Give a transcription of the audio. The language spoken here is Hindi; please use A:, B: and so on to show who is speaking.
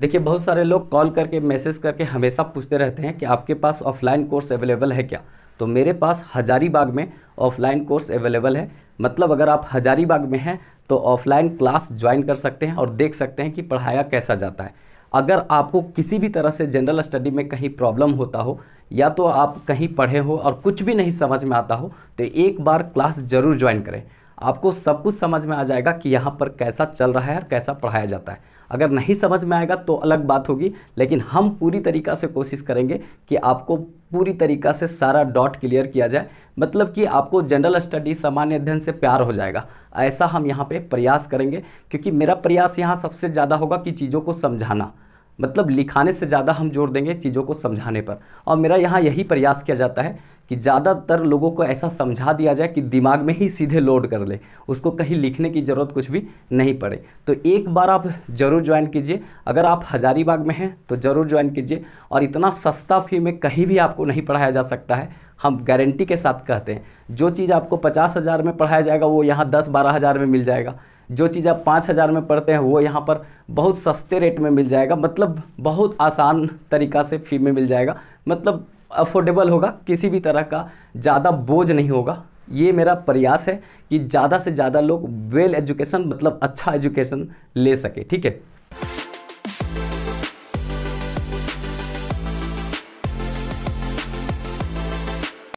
A: देखिए बहुत सारे लोग कॉल करके मैसेज करके हमेशा पूछते रहते हैं कि आपके पास ऑफलाइन कोर्स अवेलेबल है क्या तो मेरे पास हजारीबाग में ऑफलाइन कोर्स अवेलेबल है मतलब अगर आप हजारीबाग में हैं तो ऑफलाइन क्लास ज्वाइन कर सकते हैं और देख सकते हैं कि पढ़ाया कैसा जाता है अगर आपको किसी भी तरह से जनरल स्टडी में कहीं प्रॉब्लम होता हो या तो आप कहीं पढ़े हो और कुछ भी नहीं समझ में आता हो तो एक बार क्लास ज़रूर ज्वाइन करें आपको सब कुछ समझ में आ जाएगा कि यहाँ पर कैसा चल रहा है और कैसा पढ़ाया जाता है अगर नहीं समझ में आएगा तो अलग बात होगी लेकिन हम पूरी तरीक़ा से कोशिश करेंगे कि आपको पूरी तरीक़ा से सारा डॉट क्लियर किया जाए मतलब कि आपको जनरल स्टडी सामान्य अध्ययन से प्यार हो जाएगा ऐसा हम यहाँ पे प्रयास करेंगे क्योंकि मेरा प्रयास यहाँ सबसे ज़्यादा होगा कि चीज़ों को समझाना मतलब लिखाने से ज़्यादा हम जोर देंगे चीज़ों को समझाने पर और मेरा यहाँ यही प्रयास किया जाता है कि ज़्यादातर लोगों को ऐसा समझा दिया जाए कि दिमाग में ही सीधे लोड कर ले उसको कहीं लिखने की ज़रूरत कुछ भी नहीं पड़े तो एक बार आप ज़रूर ज्वाइन कीजिए अगर आप हजारीबाग में हैं तो ज़रूर ज्वाइन कीजिए और इतना सस्ता फी में कहीं भी आपको नहीं पढ़ाया जा सकता है हम गारंटी के साथ कहते हैं जो चीज़ आपको पचास हज़ार में पढ़ाया जाएगा वो यहाँ दस बारह हज़ार में मिल जाएगा जो चीज़ आप पाँच हज़ार में पढ़ते हैं वो यहाँ पर बहुत सस्ते रेट में मिल जाएगा मतलब बहुत आसान तरीका से फी में मिल जाएगा मतलब अफोर्डेबल होगा किसी भी तरह का ज़्यादा बोझ नहीं होगा ये मेरा प्रयास है कि ज़्यादा से ज़्यादा लोग वेल एजुकेशन मतलब अच्छा एजुकेशन ले सके ठीक है